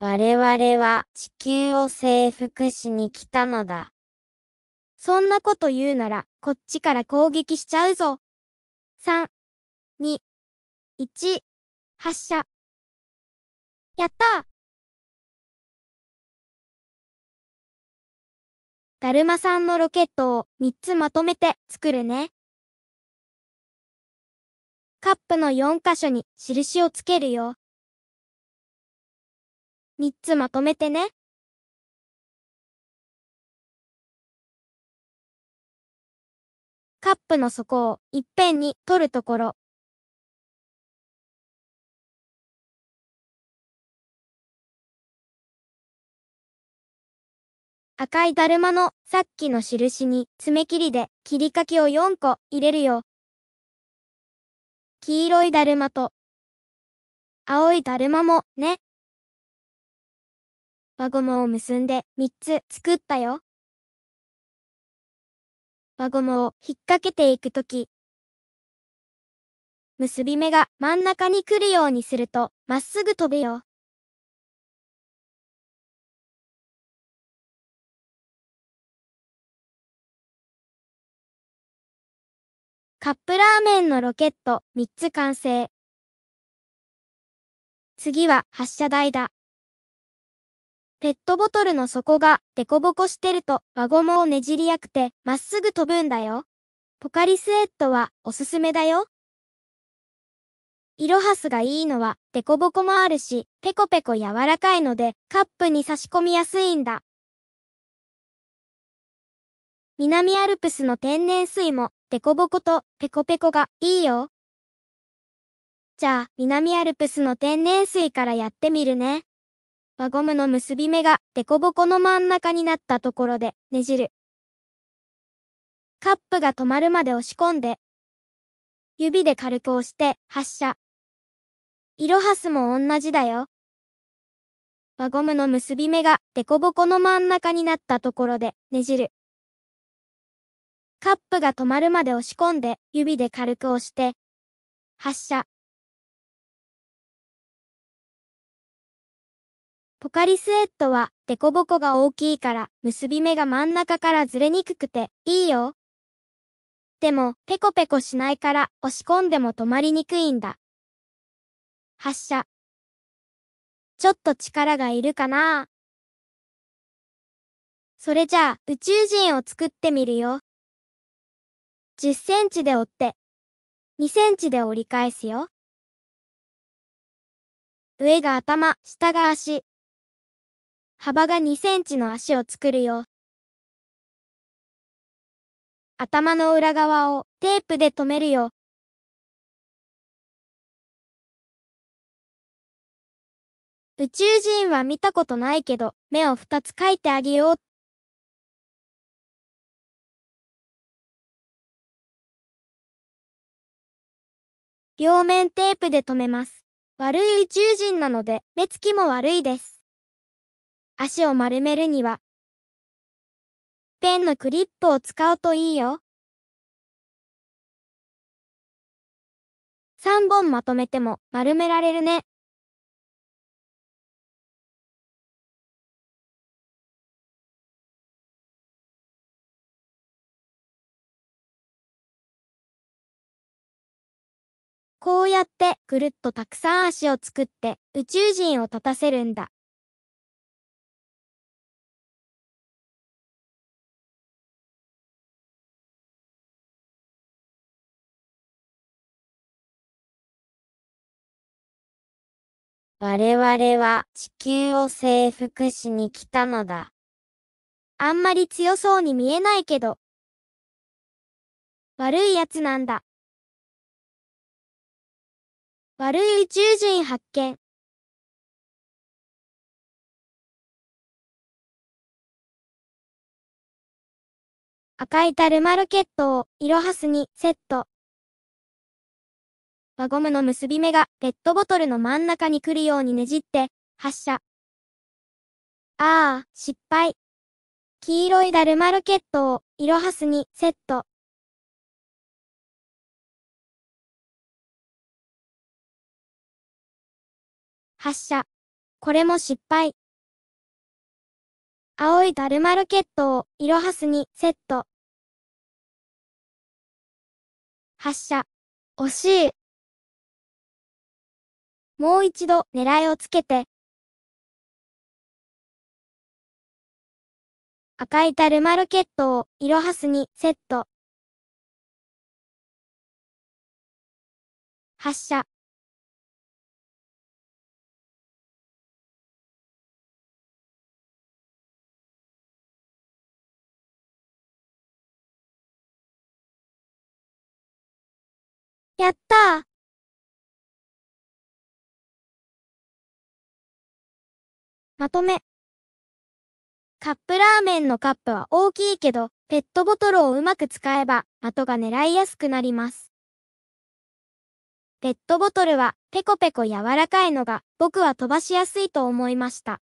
我々は地球を征服しに来たのだ。そんなこと言うなら、こっちから攻撃しちゃうぞ。3、2、1、発射。やっただるまさんのロケットを3つまとめて作るね。カップの4箇所に印をつけるよ。3つまとめてね。カップの底をいっぺんに取るところ。赤いだるまのさっきの印に爪切りで切りかけを4個入れるよ。黄色いだるまと青いだるまもね。輪ゴムを結んで3つ作ったよ。輪ゴムを引っ掛けていくとき、結び目が真ん中に来るようにするとまっすぐ飛べよ。カップラーメンのロケット3つ完成。次は発射台だ。ペットボトルの底がデコボコしてると輪ゴムをねじりやくてまっすぐ飛ぶんだよ。ポカリスエットはおすすめだよ。イロハスがいいのはデコボコもあるし、ペコペコ柔らかいのでカップに差し込みやすいんだ。南アルプスの天然水もデコボコとペコペコがいいよ。じゃあ南アルプスの天然水からやってみるね。輪ゴムの結び目が凸凹の真ん中になったところでねじる。カップが止まるまで押し込んで、指で軽く押して発射。イロハスも同じだよ。輪ゴムの結び目が凸凹の真ん中になったところでねじる。カップが止まるまで押し込んで指で軽く押して発射。ポカリスエットは、デコボコが大きいから、結び目が真ん中からずれにくくて、いいよ。でも、ペコペコしないから、押し込んでも止まりにくいんだ。発射。ちょっと力がいるかなそれじゃあ、宇宙人を作ってみるよ。10センチで折って、2センチで折り返すよ。上が頭、下が足。幅が2センチの足を作るよ。頭の裏側をテープで留めるよ。宇宙人は見たことないけど、目を二つ描いてあげよう。両面テープで留めます。悪い宇宙人なので、目つきも悪いです。足を丸めるには、ペンのクリップを使うといいよ。3本まとめても丸められるね。こうやってぐるっとたくさん足を作って宇宙人を立たせるんだ。我々は地球を征服しに来たのだ。あんまり強そうに見えないけど、悪い奴なんだ。悪い宇宙人発見。赤いたルマロケットをイロハスにセット。輪ゴムの結び目がペットボトルの真ん中に来るようにねじって、発射。ああ、失敗。黄色いダルマロケットを、イロハスにセット。発射。これも失敗。青いダルマロケットを、イロハスにセット。発射。惜しい。もう一度狙いをつけて。赤いたルマロケットを色ハスにセット。発射。やったーまとめ。カップラーメンのカップは大きいけど、ペットボトルをうまく使えば、的が狙いやすくなります。ペットボトルは、ペコペコ柔らかいのが、僕は飛ばしやすいと思いました。